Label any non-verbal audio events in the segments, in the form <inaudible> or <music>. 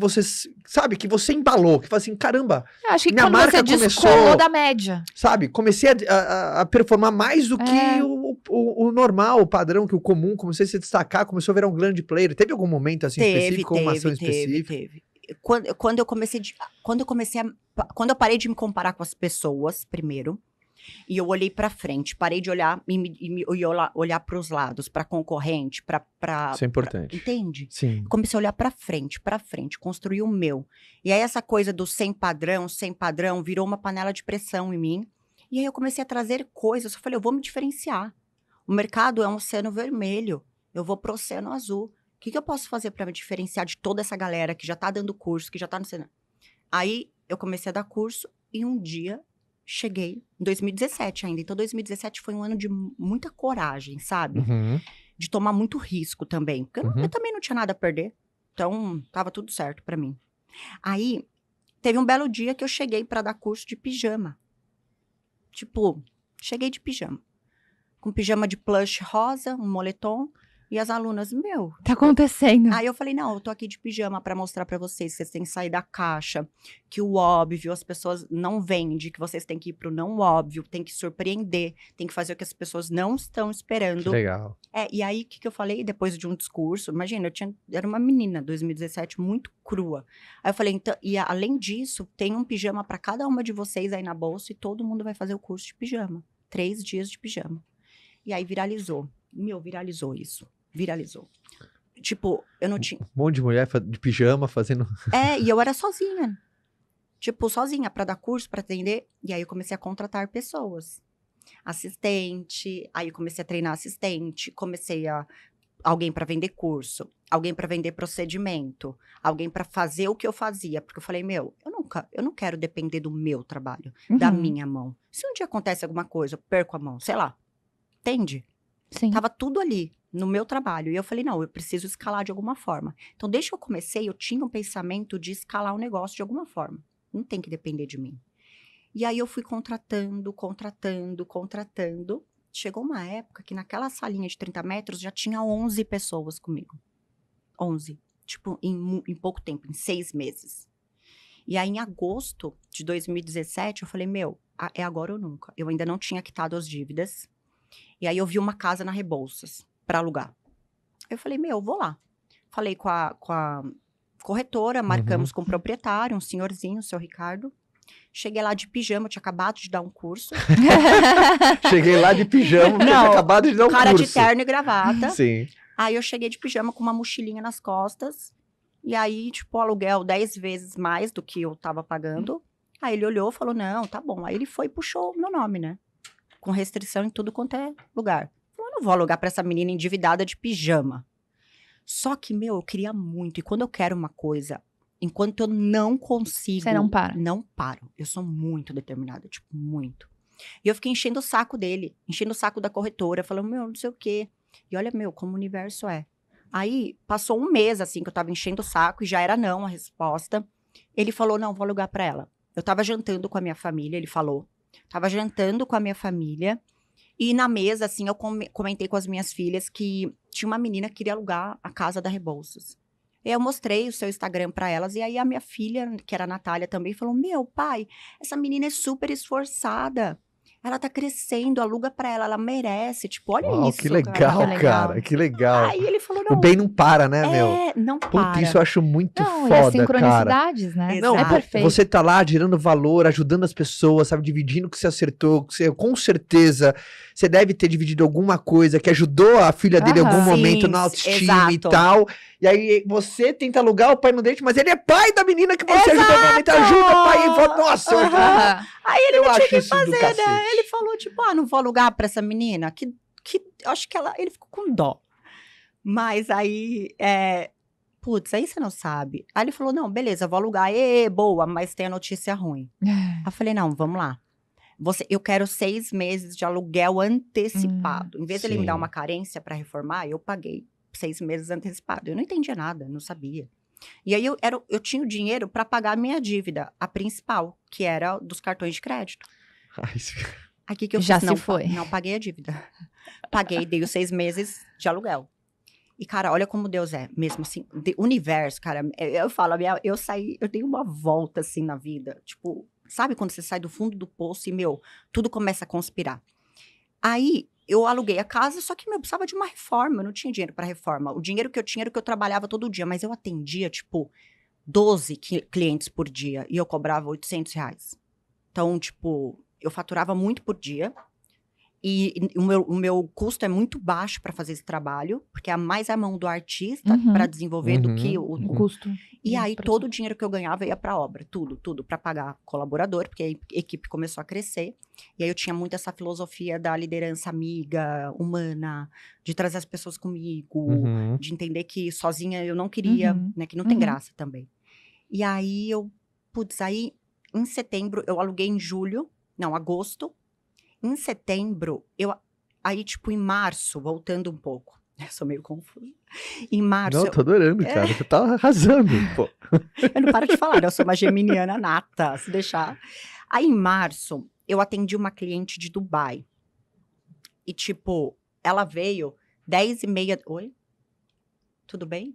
você sabe que você embalou, que fala assim, caramba, eu acho que minha marca você começou da média, sabe? Comecei a, a, a performar mais do é. que o, o, o, normal, o padrão, que o comum, comecei a se destacar, começou a virar um grande player. Teve algum momento assim teve, específico, teve, uma ação teve, específica? Teve. Quando, quando eu comecei, de, quando eu comecei a, quando eu parei de me comparar com as pessoas, primeiro, e eu olhei para frente, parei de olhar e, me, e me e olhar para os lados, para concorrente, para. Isso é importante. Pra, entende? Sim. Comecei a olhar para frente, para frente, construir o meu. E aí essa coisa do sem padrão, sem padrão, virou uma panela de pressão em mim. E aí eu comecei a trazer coisas. Eu falei, eu vou me diferenciar. O mercado é um oceano vermelho. Eu vou pro oceano azul. O que, que eu posso fazer para me diferenciar de toda essa galera que já está dando curso, que já está no cenário? Aí eu comecei a dar curso e um dia cheguei em 2017 ainda. Então, 2017 foi um ano de muita coragem, sabe? Uhum. De tomar muito risco também. Porque uhum. eu, eu também não tinha nada a perder. Então, tava tudo certo para mim. Aí, teve um belo dia que eu cheguei para dar curso de pijama. Tipo, cheguei de pijama. Com pijama de plush rosa, um moletom. E as alunas, meu. Tá acontecendo. Aí eu falei, não, eu tô aqui de pijama para mostrar para vocês que vocês têm que sair da caixa, que o óbvio as pessoas não vendem que vocês têm que ir pro não óbvio, tem que surpreender, tem que fazer o que as pessoas não estão esperando. Que legal. É, e aí o que, que eu falei depois de um discurso? Imagina, eu tinha, era uma menina, 2017, muito crua. Aí eu falei, então, e além disso, tem um pijama para cada uma de vocês aí na bolsa e todo mundo vai fazer o curso de pijama. Três dias de pijama. E aí viralizou. Meu, viralizou isso viralizou. Tipo, eu não tinha. Um monte de mulher de pijama fazendo. <laughs> É, e eu era sozinha. Tipo, sozinha, para dar curso, para atender. E aí eu comecei a contratar pessoas. Assistente, aí eu comecei a treinar assistente, comecei a. Alguém para vender curso, alguém para vender procedimento, alguém para fazer o que eu fazia. Porque eu falei, meu, eu nunca, eu não quero depender do meu trabalho, uhum. da minha mão. Se um dia acontece alguma coisa, eu perco a mão, sei lá. Entende? Sim. Tava tudo ali no meu trabalho. E eu falei, não, eu preciso escalar de alguma forma. Então, desde que eu comecei, eu tinha um pensamento de escalar o um negócio de alguma forma. Não tem que depender de mim. E aí eu fui contratando, contratando, contratando. Chegou uma época que naquela salinha de 30 metros já tinha 11 pessoas comigo. 11. Tipo, em, em pouco tempo, em seis meses. E aí, em agosto de 2017, eu falei, meu, é agora ou nunca. Eu ainda não tinha quitado as dívidas e aí eu vi uma casa na Rebouças para alugar. Eu falei, meu, vou lá. Falei com a, com a corretora, uhum. marcamos uhum. com o proprietário, um senhorzinho, o seu Ricardo. Cheguei lá de pijama, tinha acabado de dar um curso. <laughs> cheguei lá de pijama, Não, tinha acabado de dar um cara curso. Cara de terno e gravata. Sim. Aí eu cheguei de pijama com uma mochilinha nas costas. E aí, tipo, o aluguel 10 vezes mais do que eu tava pagando. Hum. Aí ele olhou, falou: "Não, tá bom". Aí ele foi e puxou o meu nome, né? com restrição em tudo quanto é lugar. Eu não vou alugar para essa menina endividada de pijama. Só que, meu, eu queria muito. E quando eu quero uma coisa, enquanto eu não consigo. Você não para. Não paro. Eu sou muito determinada, tipo, muito. E eu fiquei enchendo o saco dele, enchendo o saco da corretora, falando, meu, não sei o quê. E olha, meu, como o universo é. Aí passou um mês, assim, que eu tava enchendo o saco e já era não a resposta. Ele falou, não, vou alugar para ela. Eu tava jantando com a minha família, ele falou, Tava jantando com a minha família. E na mesa, assim, eu comentei com as minhas filhas que tinha uma menina que queria alugar a casa da Rebouças. E eu mostrei o seu Instagram para elas. E aí a minha filha, que era a Natália também, falou: Meu pai, essa menina é super esforçada. Ela tá crescendo, aluga pra ela, ela merece. Tipo, olha Uau, isso. Que legal, cara, que legal, cara, que legal. Aí ele falou, não. O bem não para, né, é, meu? não para. Puta, isso eu acho muito não, foda, É as sincronicidades, cara. né? Não, é perfeito. Você tá lá gerando valor, ajudando as pessoas, sabe? Dividindo o que você acertou, que você, com certeza, você deve ter dividido alguma coisa que ajudou a filha dele em algum sim, momento na autoestima exato. e tal. E aí você tenta alugar o pai no dente, mas ele é pai da menina que você Exato! ajudou a amamentar. Ajuda, pai. Nossa, uhum. eu... aí ele eu não acho tinha que fazer, né? ele falou, tipo, ah, não vou alugar para essa menina, que, que acho que ela, ele ficou com dó. Mas aí, é, putz, aí você não sabe. Aí ele falou, não, beleza, vou alugar, e boa, mas tem a notícia ruim. É. aí eu falei, não, vamos lá. Você, eu quero seis meses de aluguel antecipado. Hum, em vez sim. de ele me dar uma carência para reformar, eu paguei seis meses antecipado. Eu não entendia nada, não sabia. E aí eu, era, eu tinha o dinheiro para pagar a minha dívida, a principal, que era dos cartões de crédito. Aqui <laughs> que eu já fiz, se não, foi. Não paguei a dívida. <laughs> Paguei, dei os seis meses de aluguel. E, cara, olha como Deus é, mesmo assim, de universo, cara. Eu, eu falo, minha, eu saí, eu dei uma volta assim na vida. Tipo, sabe quando você sai do fundo do poço e, meu, tudo começa a conspirar. Aí eu aluguei a casa, só que meu, eu precisava de uma reforma, eu não tinha dinheiro para reforma. O dinheiro que eu tinha era o que eu trabalhava todo dia, mas eu atendia, tipo, 12 clientes por dia e eu cobrava 800 reais. Então, tipo, eu faturava muito por dia. E, o, meu, o meu custo é muito baixo para fazer esse trabalho, porque é mais a mão do artista uhum. para desenvolver uhum. do que uhum. o, uhum. o, custo. E aí todo o dinheiro que eu ganhava ia para obra, tudo, tudo, para pagar colaborador, porque a equipe começou a crescer. E aí eu tinha muito essa filosofia da liderança amiga, humana, de trazer as pessoas comigo, uhum. de entender que sozinha eu não queria, uhum. né, que não tem graça também. E aí eu, putz, aí em setembro eu aluguei em julho não, agosto. Em setembro, eu. Aí, tipo, em março, voltando um pouco. <laughs> Eu sou meio confusa. Em março. Não, eu tô adorando, cara. É... tá arrasando, <laughs> eu não paro de falar, né? eu sou uma geminiana <laughs> nata, se deixar. Aí, em março, eu atendi uma cliente de Dubai. E, tipo, ela veio 10 e meia. Oi? Tudo bem?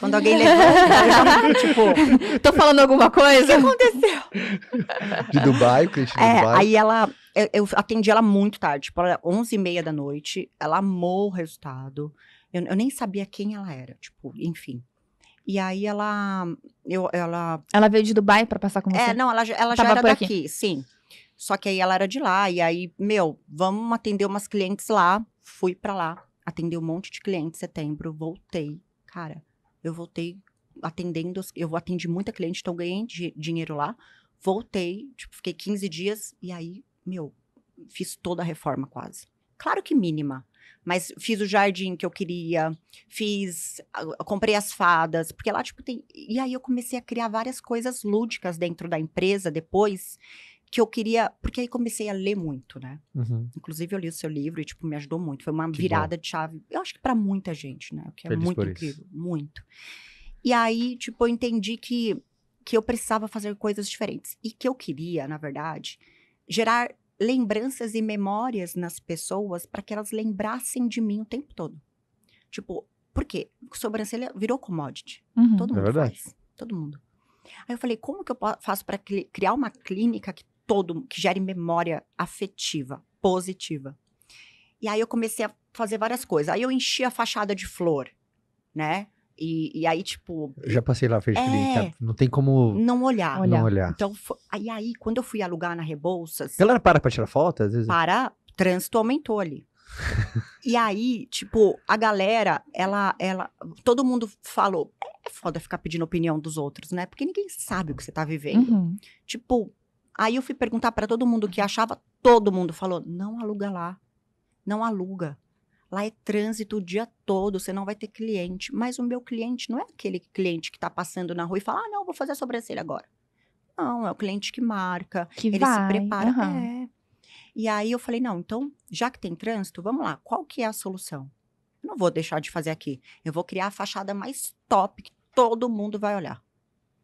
Quando alguém levanta, <laughs> tipo, tô falando alguma coisa? O que aconteceu? De Dubai, o Cristina é, Dubai. Aí ela, eu, eu, atendi ela muito tarde, tipo, era 11 e meia da noite, ela amou o resultado, eu, eu nem sabia quem ela era, tipo, enfim. E aí ela, eu, ela... Ela veio de Dubai para passar com é, você? É, não, ela, ela já era daqui, aqui. sim. Só que aí ela era de lá, e aí, meu, vamos atender umas clientes lá, fui para lá, atendi um monte de clientes em setembro, voltei, cara eu voltei atendendo, eu atendi muita cliente, então ganhei dinheiro lá. Voltei, tipo, fiquei 15 dias e aí, meu, fiz toda a reforma quase. Claro que mínima, mas fiz o jardim que eu queria, fiz, comprei as fadas, porque lá tipo tem, e aí eu comecei a criar várias coisas lúdicas dentro da empresa depois, que eu queria. Porque aí comecei a ler muito, né? Uhum. Inclusive, eu li o seu livro e, tipo, me ajudou muito. Foi uma que virada bom. de chave. Eu acho que para muita gente, né? O que é Feliz muito incrível. Muito. E aí, tipo, eu entendi que, que eu precisava fazer coisas diferentes. E que eu queria, na verdade, gerar lembranças e memórias nas pessoas para que elas lembrassem de mim o tempo todo. Tipo, por quê? Sobrancelha virou commodity. Uhum. Todo é mundo é verdade. faz. Todo mundo. Aí eu falei, como que eu faço para criar uma clínica que todo, que gere memória afetiva, positiva. E aí eu comecei a fazer várias coisas. Aí eu enchi a fachada de flor, né? E, e aí, tipo. Eu já passei lá, fez é, Não tem como. Não olhar. Não olhar. Então, aí, aí, quando eu fui alugar na Rebouças. Galera, para pra tirar foto? Às vezes... Para, trânsito aumentou ali. <laughs> e aí, tipo, a galera, ela, ela, todo mundo falou, é, é foda ficar pedindo opinião dos outros, né? Porque ninguém sabe o que você tá vivendo. Uhum. Tipo, Aí eu fui perguntar para todo mundo que achava, todo mundo falou: não aluga lá. Não aluga. Lá é trânsito o dia todo, você não vai ter cliente. Mas o meu cliente não é aquele cliente que está passando na rua e fala: ah, não, vou fazer a sobrancelha agora. Não, é o cliente que marca, que ele vai, se prepara. Uhum. É. E aí eu falei: não, então, já que tem trânsito, vamos lá, qual que é a solução? Eu não vou deixar de fazer aqui. Eu vou criar a fachada mais top que todo mundo vai olhar.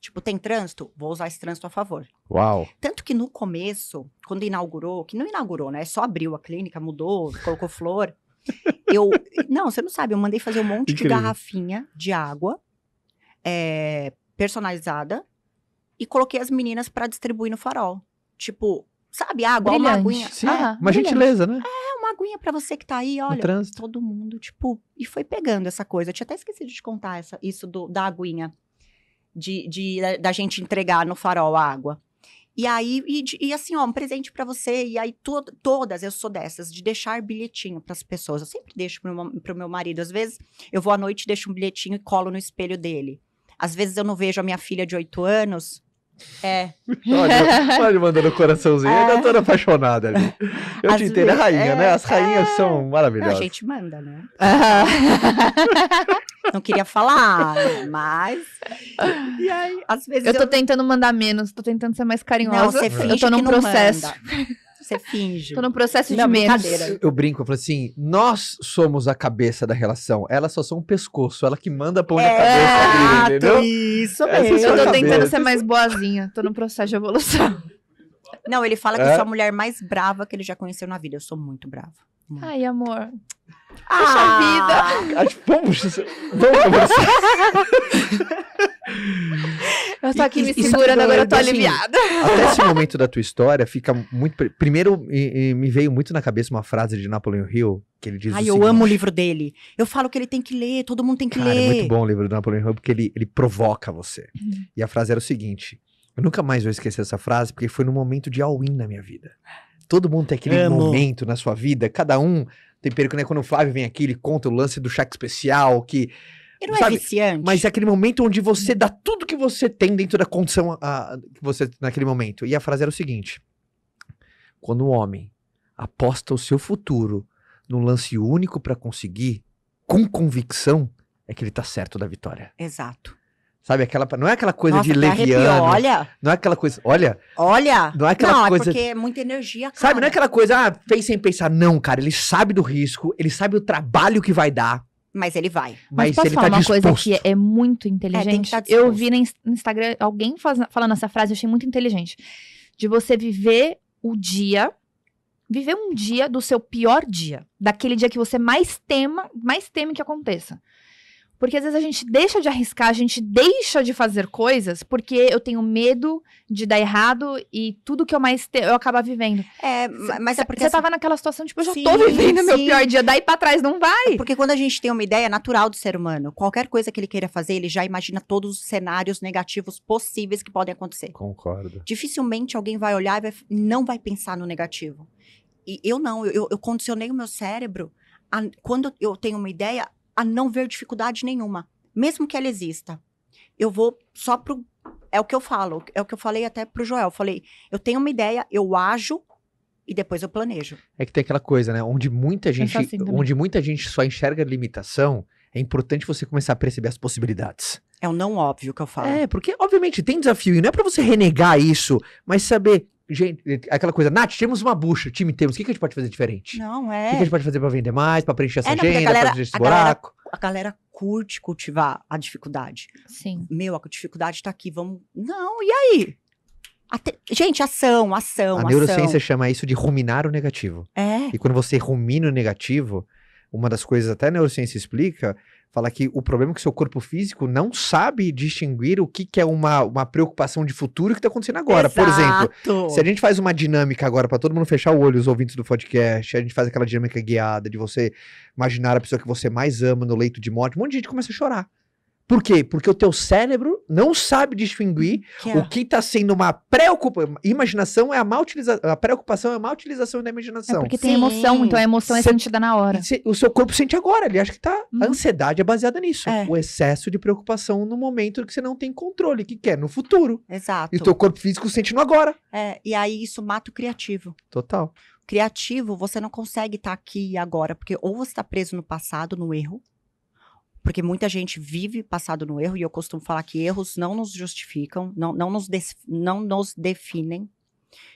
Tipo, tem trânsito? Vou usar esse trânsito a favor. Uau! Tanto que no começo, quando inaugurou, que não inaugurou, né? Só abriu a clínica, mudou, colocou flor. <laughs> eu. Não, você não sabe, eu mandei fazer um monte Incrível. de garrafinha de água é, personalizada e coloquei as meninas para distribuir no farol. Tipo, sabe, água, Brilhante. uma aguinha. Sim, ah, uma brilhante. gentileza, né? É, uma aguinha para você que tá aí, olha. Todo mundo, tipo, e foi pegando essa coisa. Eu tinha até esquecido de contar essa, isso do, da aguinha de, de da, gente entregar no farol a água. E aí, e, e, assim, ó, um presente para você. E aí, to, todas, eu sou dessas, de deixar bilhetinho para as pessoas. Eu sempre deixo para o meu marido. Às vezes, eu vou à noite, deixo um bilhetinho e colo no espelho dele. Às vezes, eu não vejo a minha filha de oito anos. É. Tá olha, tá olha mandando um coraçãozinho. É. tá ainda apaixonada ali. Eu Às te entendo, é a rainha, é, né? As rainhas é... são maravilhosas. a gente manda, né? <laughs> Não queria falar, né, mas. E aí, às vezes. Eu tô eu... tentando mandar menos, tô tentando ser mais carinhosa. Não, você finge eu tô num processo. Você finge. Tô num processo não, de menos. Eu brinco, eu falo assim: nós somos a cabeça da relação. Elas só são o pescoço, ela que manda pra onde é, cabeça. Dele, entendeu? Isso é mesmo. eu tô tentando cabeça. ser mais boazinha, tô num processo de evolução. Não, ele fala que eu é? sou a mulher mais brava que ele já conheceu na vida. Eu sou muito brava. Muito. Ai, amor. Puxa ah! vida. Ah, vamos, tipo, vamos conversar. <laughs> Eu tô aqui e, me segurando, é agora eu tô assim, aliviada. Até esse <laughs> momento da tua história fica muito. Primeiro, e, e me veio muito na cabeça uma frase de Napoleão Hill, que ele diz. Ai, eu seguinte, amo o livro dele. Eu falo que ele tem que ler, todo mundo tem que cara, é ler. É muito bom o livro do Napoleão Hill, porque ele, ele provoca você. Uhum. E a frase era o seguinte: eu nunca mais vou esquecer essa frase, porque foi num momento de all-in na minha vida. Todo mundo tem aquele momento na sua vida, cada um tem perigo, né? Quando o Flávio vem aqui, ele conta o lance do cheque especial, que. não é sabe? é viciante. Mas é aquele momento onde você dá tudo que você tem dentro da condição a, que você naquele momento. E a frase era o seguinte: quando o homem aposta o seu futuro num lance único para conseguir, com convicção, é que ele tá certo da vitória. Exato. Sabe, aquela, não é aquela coisa Nossa, de leviana. olha. Não é aquela coisa. Olha. Olha. Não é aquela não, é coisa. É porque é muita energia. Cara. Sabe, não é aquela coisa, ah, fez sem pensar. Não, cara, ele sabe do risco, ele sabe o trabalho que vai dar. Mas ele vai. Mas, Mas posso ele tá falar tá uma disposto. coisa que é muito inteligente? É, tá eu vi no Instagram alguém faz, falando essa frase, eu achei muito inteligente. De você viver o dia, viver um dia do seu pior dia, daquele dia que você mais tema, mais teme que aconteça. Porque às vezes a gente deixa de arriscar, a gente deixa de fazer coisas porque eu tenho medo de dar errado e tudo que eu mais te... eu acabar vivendo. É, mas é porque. Você assim... tava naquela situação, tipo, eu já sim, tô vivendo sim. meu pior dia, daí pra trás não vai. É porque quando a gente tem uma ideia natural do ser humano, qualquer coisa que ele queira fazer, ele já imagina todos os cenários negativos possíveis que podem acontecer. Concordo. Dificilmente alguém vai olhar e vai... não vai pensar no negativo. E eu não, eu, eu condicionei o meu cérebro. A... quando eu tenho uma ideia, a não ver dificuldade nenhuma, mesmo que ela exista. Eu vou só pro é o que eu falo, é o que eu falei até pro Joel, eu falei, eu tenho uma ideia, eu ajo e depois eu planejo. É que tem aquela coisa, né, onde muita é gente, assim onde muita gente só enxerga limitação, é importante você começar a perceber as possibilidades. É o não óbvio que eu falo. É, porque obviamente tem desafio e não é para você renegar isso, mas saber gente, aquela coisa, Nath, temos uma bucha, time temos, o que, que a gente pode fazer diferente? Não, é. O que, é. que a gente pode fazer para vender mais, para preencher essa é, não, agenda, galera, pra preencher esse buraco? Galera, a galera curte cultivar a dificuldade. Sim. Meu, a dificuldade tá aqui, vamos. Não, e aí? Até... Gente, ação, ação, a ação. A neurociência chama isso de ruminar o negativo. É. E quando você rumina o negativo, uma das coisas até a neurociência explica, fala que o problema é que seu corpo físico não sabe distinguir o que, que é uma, uma preocupação de futuro que está acontecendo agora. Exato. Por exemplo, se a gente faz uma dinâmica agora para todo mundo fechar o olho, os ouvintes do podcast, a gente faz aquela dinâmica guiada de você imaginar a pessoa que você mais ama no leito de morte, um monte de gente começa a chorar. Por quê? Porque o teu cérebro não sabe distinguir que é. o que está sendo uma preocupação. Imaginação é a mal utilização. A preocupação é a má utilização da imaginação. É porque tem Sim. emoção, então a emoção é sentida na hora. Cê... O seu corpo sente agora, ele acha que tá. Uhum. A ansiedade é baseada nisso. É. O excesso de preocupação no momento que você não tem controle, que quer no futuro. Exato. E o teu corpo físico sente no agora. É, e aí isso mata o criativo. Total. Criativo, você não consegue estar tá aqui e agora, porque ou você está preso no passado, no erro, porque muita gente vive passado no erro, e eu costumo falar que erros não nos justificam, não, não, nos, de, não nos definem,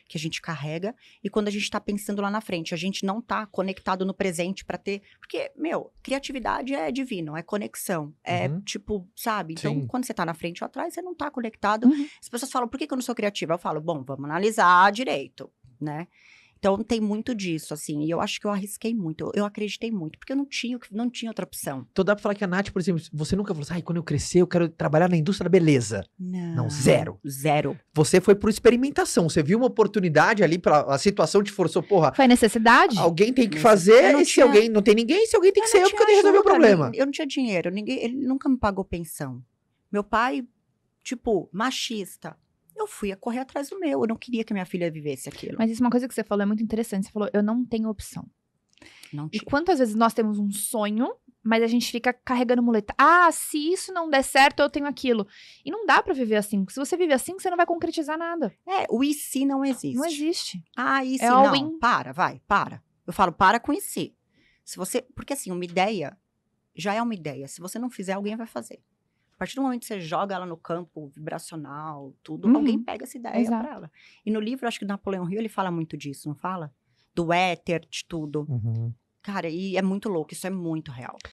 que a gente carrega, e quando a gente está pensando lá na frente, a gente não está conectado no presente para ter. Porque, meu, criatividade é divino, é conexão, é uhum. tipo, sabe? Então, Sim. quando você está na frente ou atrás, você não está conectado. Uhum. As pessoas falam, por que, que eu não sou criativa? Eu falo, bom, vamos analisar direito, né? Então tem muito disso, assim. E eu acho que eu arrisquei muito. Eu, eu acreditei muito, porque eu não tinha, não tinha outra opção. Então dá pra falar que a Nath, por exemplo, você nunca falou assim, quando eu crescer, eu quero trabalhar na indústria da beleza. Não. Não, zero. Zero. Você foi por experimentação. Você viu uma oportunidade ali, pra, a situação te forçou, porra. Foi necessidade? Alguém tem que fazer, e se alguém não tem ninguém, se alguém tem eu que ser eu, porque eu tenho que resolver o problema. Eu não tinha dinheiro, ninguém, ele nunca me pagou pensão. Meu pai, tipo, machista eu fui a correr atrás do meu. Eu não queria que minha filha vivesse aquilo. Mas isso é uma coisa que você falou, é muito interessante. Você falou, eu não tenho opção. Não e quantas vezes nós temos um sonho, mas a gente fica carregando muleta. Ah, se isso não der certo, eu tenho aquilo. E não dá para viver assim. Se você viver assim, você não vai concretizar nada. É, o e se não existe. Não existe. Ah, e é se é não. In... Para, vai, para. Eu falo, para com e se. Se você, porque assim, uma ideia já é uma ideia. Se você não fizer, alguém vai fazer. A partir do momento que você joga ela no campo vibracional, tudo, uhum. alguém pega essa ideia para ela. E no livro, acho que do Napoleão Rio, ele fala muito disso, não fala? Do éter, de tudo. Uhum. Cara, e é muito louco, isso é muito real.